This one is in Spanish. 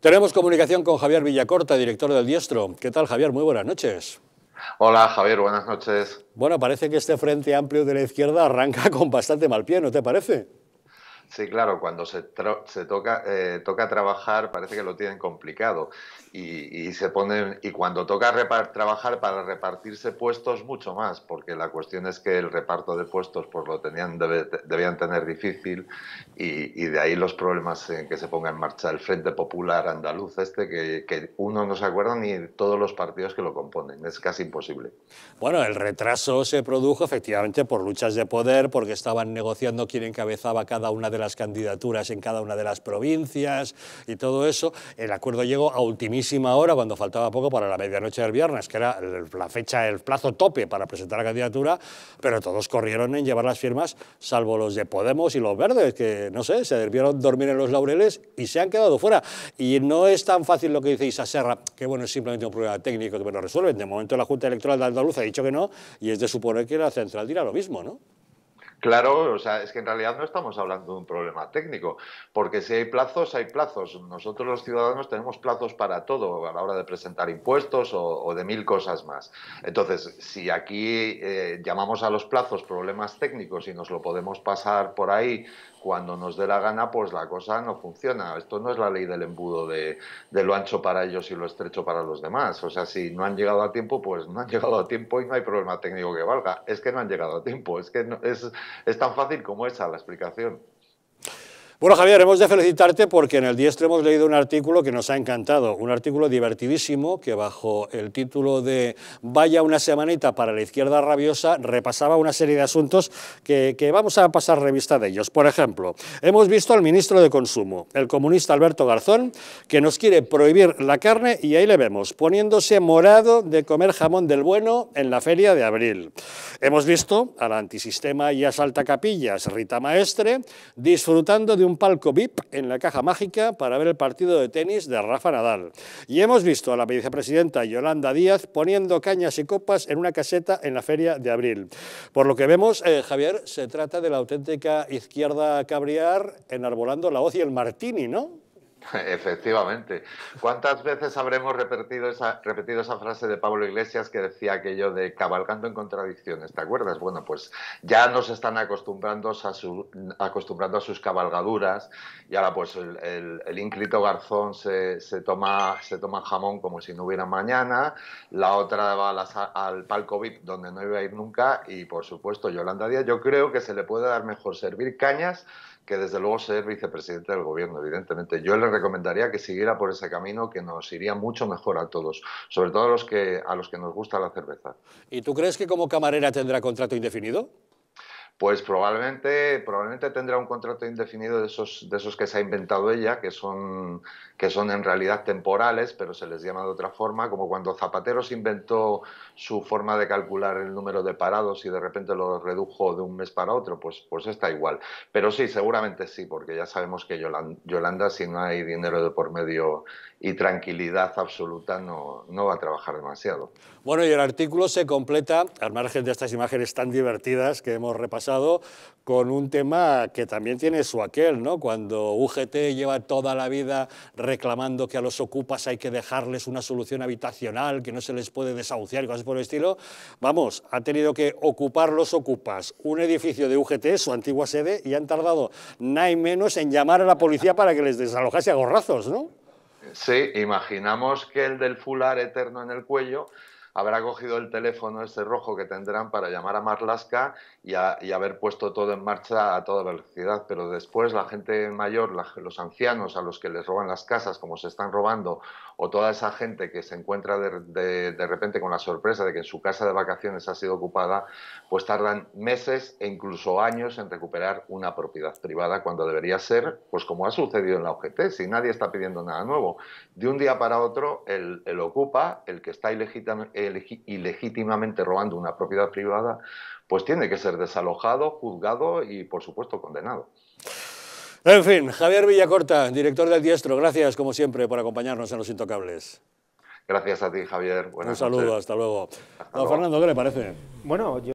Tenemos comunicación con Javier Villacorta, director del Diestro. ¿Qué tal, Javier? Muy buenas noches. Hola, Javier, buenas noches. Bueno, parece que este Frente Amplio de la Izquierda arranca con bastante mal pie, ¿no te parece? Sí, claro, cuando se, toca, eh, toca trabajar parece que lo tienen complicado y, se ponen y cuando toca trabajar para repartirse puestos mucho más, porque la cuestión es que el reparto de puestos pues lo tenían debían tener difícil y, de ahí los problemas en que se ponga en marcha el Frente Popular Andaluz este que, que uno no se acuerda ni todos los partidos que lo componen, es casi imposible. Bueno, el retraso se produjo efectivamente por luchas de poder, porque estaban negociando quién encabezaba cada una de las candidaturas en cada una de las provincias y todo eso. El acuerdo llegó a ultimísima hora, cuando faltaba poco para la medianoche del viernes, que era la fecha, el plazo tope para presentar la candidatura, pero todos corrieron en llevar las firmas, salvo los de Podemos y los verdes, que no sé, se debieron dormir en los laureles y se han quedado fuera. Y no es tan fácil lo que dice Isa Serra, que bueno, es simplemente un problema técnico que no lo resuelven. De momento la Junta Electoral de Andalucía ha dicho que no, y es de suponer que la central dirá lo mismo, ¿no? Claro, o sea, es que en realidad no estamos hablando de un problema técnico, porque si hay plazos, hay plazos. Nosotros los ciudadanos tenemos plazos para todo, a la hora de presentar impuestos o, de mil cosas más. Entonces, si aquí eh, llamamos a los plazos problemas técnicos y nos lo podemos pasar por ahí cuando nos dé la gana, pues la cosa no funciona. Esto no es la ley del embudo de, de lo ancho para ellos y lo estrecho para los demás. O sea, si no han llegado a tiempo, pues no han llegado a tiempo y no hay problema técnico que valga. Es que no han llegado a tiempo, es que no, es es tan fácil como esa la explicación. Bueno, Javier, hemos de felicitarte porque en el Diestro hemos leído un artículo que nos ha encantado, un artículo divertidísimo que bajo el título de Vaya una semanita para la izquierda rabiosa repasaba una serie de asuntos que, vamos a pasar revista de ellos. Por ejemplo, hemos visto al ministro de Consumo, el comunista Alberto Garzón, que nos quiere prohibir la carne y ahí le vemos, poniéndose morado de comer jamón del bueno en la feria de abril. Hemos visto al antisistema y a Capillas, Rita Maestre disfrutando de un un palco VIP en la Caja Mágica para ver el partido de tenis de Rafa Nadal. Y hemos visto a la vicepresidenta Yolanda Díaz poniendo cañas y copas en una caseta en la Feria de Abril. Por lo que vemos, eh, Javier, se trata de la auténtica izquierda cabriar enarbolando la hoz y el martini, ¿no? Efectivamente. ¿Cuántas veces habremos repetido esa, repetido esa frase de Pablo Iglesias que decía aquello de cabalgando en contradicciones? ¿Te acuerdas? Bueno, pues ya nos están acostumbrando a, su, acostumbrando a sus cabalgaduras y ahora pues el, el, ínclito garzón se, se, toma, se toma jamón como si no hubiera mañana, la otra va al palco VIP donde no iba a ir nunca y por supuesto Yolanda Díaz, yo creo que se le puede dar mejor servir cañas que desde luego ser vicepresidente del gobierno, evidentemente. Yo recomendaría que siguiera por ese camino que nos iría mucho mejor a todos, sobre todo a los que, a los que nos gusta la cerveza. ¿Y tú crees que como camarera tendrá contrato indefinido? Pues probablemente, probablemente tendrá un contrato indefinido de esos, de esos que se ha inventado ella, que son, que son en realidad temporales, pero se les llama de otra forma, como cuando Zapatero se inventó su forma de calcular el número de parados y de repente lo redujo de un mes para otro, pues, pues está igual. Pero sí, seguramente sí, porque ya sabemos que Yolanda, Yolanda si no hay dinero de por medio y tranquilidad absoluta, no, no va a trabajar demasiado. Bueno, y el artículo se completa, al margen de estas imágenes tan divertidas que hemos repasado, con un tema que también tiene su aquel, ¿no? Cuando UGT lleva toda la vida reclamando que a los ocupas hay que dejarles una solución habitacional, que no se les puede desahuciar y cosas por el estilo, vamos, ha tenido que ocupar los ocupas un edificio de UGT, su antigua sede, y han tardado nada menos en llamar a la policía para que les desalojase a gorrazos, ¿no? Sí, imaginamos que el del fular eterno en el cuello habrá cogido el teléfono ese rojo que tendrán para llamar a Marlaska y, haber puesto todo en marcha a toda velocidad. Pero después la gente mayor, los ancianos a los que les roban las casas como se están robando, o toda esa gente que se encuentra de, repente con la sorpresa de que en su casa de vacaciones ha sido ocupada, pues tardan meses e incluso años en recuperar una propiedad privada cuando debería ser, pues como ha sucedido en la OGT, si nadie está pidiendo nada nuevo. De un día para otro, el, ocupa, el que está ilegítimo eh, ilegítimamente robando una propiedad privada, pues tiene que ser desalojado, juzgado y, por supuesto, condenado. En fin, Javier Villacorta, director del Diestro, gracias como siempre por acompañarnos en Los Intocables. Gracias a ti, Javier. Un saludo, hasta luego. Fernando, ¿qué le parece? Bueno, yo...